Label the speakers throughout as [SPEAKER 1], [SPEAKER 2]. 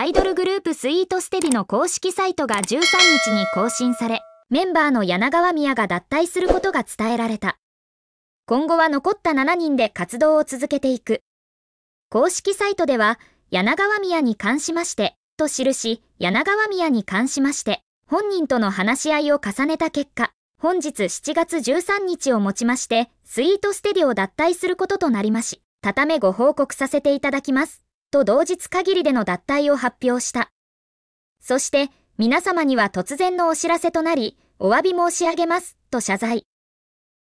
[SPEAKER 1] アイドルグループスイートステビの公式サイトが13日に更新され、メンバーの柳川宮が脱退することが伝えられた。今後は残った7人で活動を続けていく。公式サイトでは、柳川宮に関しまして、と記し、柳川宮に関しまして、本人との話し合いを重ねた結果、本日7月13日をもちまして、スイートステディを脱退することとなりまし、たためご報告させていただきます。と同日限りでの脱退を発表した。そして、皆様には突然のお知らせとなり、お詫び申し上げます、と謝罪。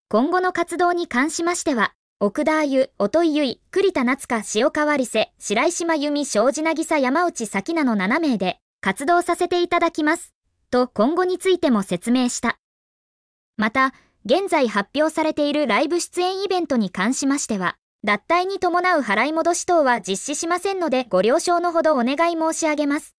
[SPEAKER 1] 今後の活動に関しましては、奥田あゆ、音井ゆい、栗田夏香、潮川りせ、白石真由美、庄司渚、山内咲菜の7名で、活動させていただきます、と今後についても説明した。また、現在発表されているライブ出演イベントに関しましては、脱退に伴う払い戻し等は実施しませんのでご了承のほどお願い申し上げます。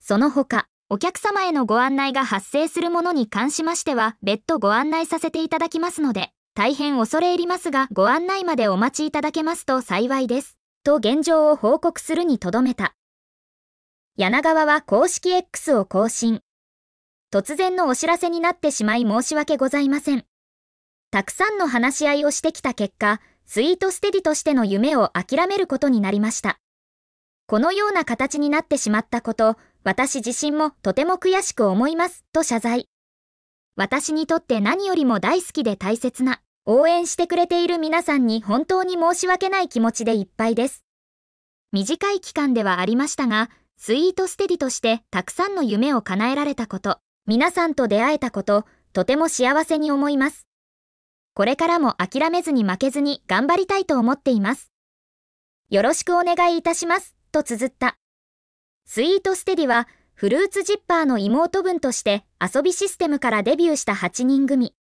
[SPEAKER 1] その他、お客様へのご案内が発生するものに関しましては別途ご案内させていただきますので、大変恐れ入りますがご案内までお待ちいただけますと幸いです。と現状を報告するにとどめた。柳川は公式 X を更新。突然のお知らせになってしまい申し訳ございません。たくさんの話し合いをしてきた結果、スイートステディとしての夢を諦めることになりました。このような形になってしまったこと、私自身もとても悔しく思います、と謝罪。私にとって何よりも大好きで大切な、応援してくれている皆さんに本当に申し訳ない気持ちでいっぱいです。短い期間ではありましたが、スイートステディとしてたくさんの夢を叶えられたこと、皆さんと出会えたこと、とても幸せに思います。これからも諦めずに負けずに頑張りたいと思っています。よろしくお願いいたします、と綴った。スイートステディは、フルーツジッパーの妹分として遊びシステムからデビューした8人組。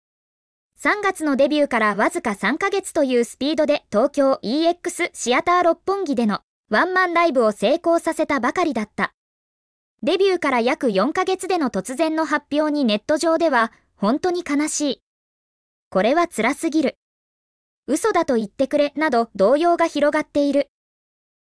[SPEAKER 1] 3月のデビューからわずか3ヶ月というスピードで東京 EX シアター六本木でのワンマンライブを成功させたばかりだった。デビューから約4ヶ月での突然の発表にネット上では本当に悲しい。これは辛すぎる。嘘だと言ってくれ、など動揺が広がっている。